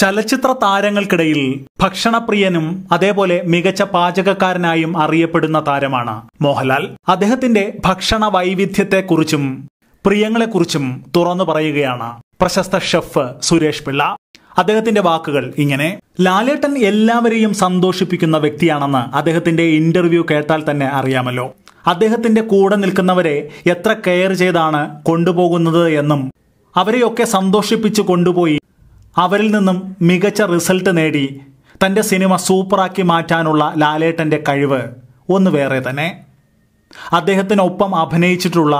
ചലച്ചിത്ര താരങ്ങൾക്കിടയിൽ ഭക്ഷണപ്രിയനും അതേപോലെ മികച്ച പാചകക്കാരനായും അറിയപ്പെടുന്ന താരമാണ് മോഹൻലാൽ അദ്ദേഹത്തിന്റെ ഭക്ഷണ വൈവിധ്യത്തെക്കുറിച്ചും പ്രിയങ്ങളെക്കുറിച്ചും തുറന്നു പറയുകയാണ് പ്രശസ്ത ഷെഫ് സുരേഷ് പിള്ള അദ്ദേഹത്തിന്റെ വാക്കുകൾ ഇങ്ങനെ ലാലേട്ടൻ എല്ലാവരെയും സന്തോഷിപ്പിക്കുന്ന വ്യക്തിയാണെന്ന് അദ്ദേഹത്തിന്റെ ഇന്റർവ്യൂ കേട്ടാൽ തന്നെ അറിയാമല്ലോ അദ്ദേഹത്തിന്റെ കൂടെ നിൽക്കുന്നവരെ എത്ര കെയർ ചെയ്താണ് കൊണ്ടുപോകുന്നത് എന്നും അവരെയൊക്കെ സന്തോഷിപ്പിച്ചു കൊണ്ടുപോയി അവരിൽ നിന്നും മികച്ച റിസൾട്ട് നേടി തൻ്റെ സിനിമ സൂപ്പറാക്കി മാറ്റാനുള്ള ലാലേട്ടൻ്റെ കഴിവ് ഒന്ന് വേറെ തന്നെ അദ്ദേഹത്തിനൊപ്പം അഭിനയിച്ചിട്ടുള്ള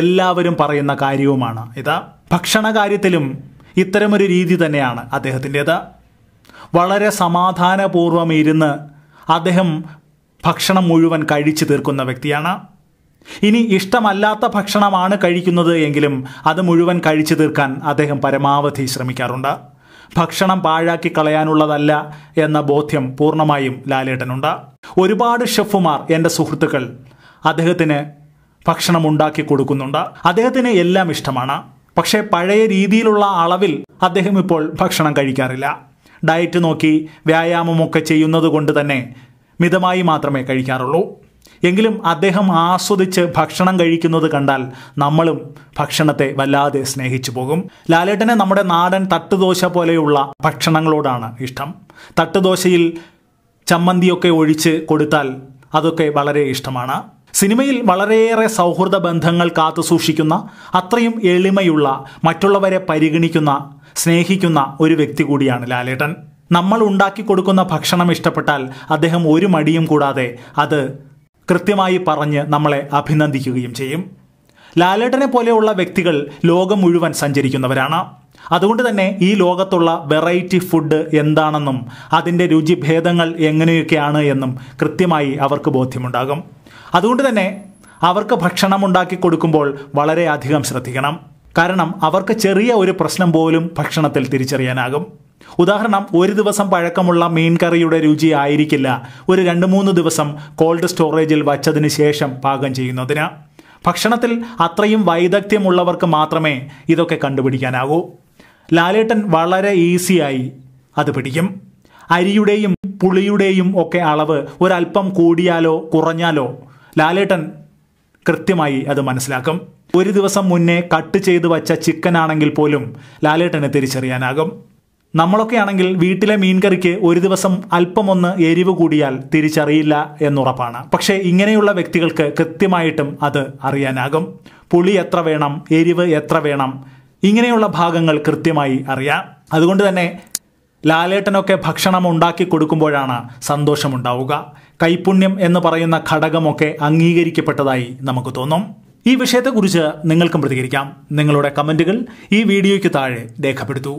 എല്ലാവരും പറയുന്ന കാര്യവുമാണ് ഇത് ഭക്ഷണ കാര്യത്തിലും ഇത്തരമൊരു രീതി തന്നെയാണ് അദ്ദേഹത്തിൻ്റേത് വളരെ സമാധാനപൂർവം ഇരുന്ന് അദ്ദേഹം ഭക്ഷണം മുഴുവൻ കഴിച്ചു തീർക്കുന്ന വ്യക്തിയാണ് ഇനി ഇഷ്ടമല്ലാത്ത ഭക്ഷണമാണ് കഴിക്കുന്നത് എങ്കിലും അത് മുഴുവൻ കഴിച്ചു തീർക്കാൻ അദ്ദേഹം പരമാവധി ശ്രമിക്കാറുണ്ട് ഭക്ഷണം പാഴാക്കി കളയാനുള്ളതല്ല എന്ന ബോധ്യം പൂർണ്ണമായും ലാലേട്ടനുണ്ട് ഒരുപാട് ഷെഫുമാർ എൻ്റെ സുഹൃത്തുക്കൾ അദ്ദേഹത്തിന് ഭക്ഷണം ഉണ്ടാക്കി കൊടുക്കുന്നുണ്ട് അദ്ദേഹത്തിന് എല്ലാം ഇഷ്ടമാണ് പക്ഷേ പഴയ രീതിയിലുള്ള അളവിൽ അദ്ദേഹം ഇപ്പോൾ ഭക്ഷണം കഴിക്കാറില്ല ഡയറ്റ് നോക്കി വ്യായാമമൊക്കെ ചെയ്യുന്നത് കൊണ്ട് തന്നെ മിതമായി മാത്രമേ കഴിക്കാറുള്ളൂ എങ്കിലും അദ്ദേഹം ആസ്വദിച്ച് ഭക്ഷണം കഴിക്കുന്നത് കണ്ടാൽ നമ്മളും ഭക്ഷണത്തെ വല്ലാതെ സ്നേഹിച്ചു പോകും ലാലേട്ടനെ നമ്മുടെ നാടൻ തട്ടുദോശ പോലെയുള്ള ഭക്ഷണങ്ങളോടാണ് ഇഷ്ടം തട്ടുദോശയിൽ ചമ്മന്തിയൊക്കെ ഒഴിച്ച് കൊടുത്താൽ അതൊക്കെ വളരെ ഇഷ്ടമാണ് സിനിമയിൽ വളരെയേറെ സൗഹൃദ ബന്ധങ്ങൾ കാത്തുസൂക്ഷിക്കുന്ന അത്രയും എളിമയുള്ള മറ്റുള്ളവരെ പരിഗണിക്കുന്ന സ്നേഹിക്കുന്ന ഒരു വ്യക്തി കൂടിയാണ് ലാലേട്ടൻ നമ്മൾ ഉണ്ടാക്കി കൊടുക്കുന്ന ഭക്ഷണം ഇഷ്ടപ്പെട്ടാൽ അദ്ദേഹം ഒരു മടിയും കൂടാതെ അത് കൃത്യമായി പറഞ്ഞ് നമ്മളെ അഭിനന്ദിക്കുകയും ചെയ്യും ലാലേട്ടനെ പോലെയുള്ള വ്യക്തികൾ ലോകം മുഴുവൻ സഞ്ചരിക്കുന്നവരാണ് അതുകൊണ്ട് തന്നെ ഈ ലോകത്തുള്ള വെറൈറ്റി ഫുഡ് എന്താണെന്നും അതിൻ്റെ രുചിഭേദങ്ങൾ എങ്ങനെയൊക്കെയാണ് എന്നും കൃത്യമായി അവർക്ക് ബോധ്യമുണ്ടാകും അതുകൊണ്ട് തന്നെ അവർക്ക് ഭക്ഷണം ഉണ്ടാക്കി കൊടുക്കുമ്പോൾ വളരെയധികം ശ്രദ്ധിക്കണം കാരണം അവർക്ക് ചെറിയ ഒരു പ്രശ്നം പോലും ഭക്ഷണത്തിൽ തിരിച്ചറിയാനാകും ഉദാഹരണം ഒരു ദിവസം പഴക്കമുള്ള മീൻ കറിയുടെ രുചി ആയിരിക്കില്ല ഒരു രണ്ട് മൂന്ന് ദിവസം കോൾഡ് സ്റ്റോറേജിൽ വച്ചതിന് ശേഷം പാകം ചെയ്യുന്നതിന് ഭക്ഷണത്തിൽ അത്രയും വൈദഗ്ധ്യമുള്ളവർക്ക് മാത്രമേ ഇതൊക്കെ കണ്ടുപിടിക്കാനാകൂ ലാലേട്ടൻ വളരെ ഈസിയായി അത് പിടിക്കും അരിയുടെയും പുളിയുടെയും ഒക്കെ അളവ് ഒരല്പം കൂടിയാലോ കുറഞ്ഞാലോ ലാലേട്ടൻ കൃത്യമായി അത് മനസ്സിലാക്കും ഒരു ദിവസം മുന്നേ കട്ട് ചെയ്ത് വച്ച ചിക്കൻ ആണെങ്കിൽ പോലും ലാലേട്ടന് തിരിച്ചറിയാനാകും നമ്മളൊക്കെ ആണെങ്കിൽ വീട്ടിലെ മീൻകറിക്ക് ഒരു ദിവസം അല്പമൊന്ന് എരിവ് കൂടിയാൽ തിരിച്ചറിയില്ല എന്നുറപ്പാണ് പക്ഷേ ഇങ്ങനെയുള്ള വ്യക്തികൾക്ക് കൃത്യമായിട്ടും അത് അറിയാനാകും പുളി എത്ര വേണം എരിവ് എത്ര വേണം ഇങ്ങനെയുള്ള ഭാഗങ്ങൾ കൃത്യമായി അറിയാം അതുകൊണ്ട് തന്നെ ലാലേട്ടനൊക്കെ ഭക്ഷണം ഉണ്ടാക്കി കൊടുക്കുമ്പോഴാണ് സന്തോഷമുണ്ടാവുക കൈപുണ്യം എന്ന് പറയുന്ന ഘടകമൊക്കെ അംഗീകരിക്കപ്പെട്ടതായി നമുക്ക് തോന്നും ഈ വിഷയത്തെക്കുറിച്ച് നിങ്ങൾക്കും പ്രതികരിക്കാം നിങ്ങളുടെ കമൻറ്റുകൾ ഈ വീഡിയോയ്ക്ക് താഴെ രേഖപ്പെടുത്തൂ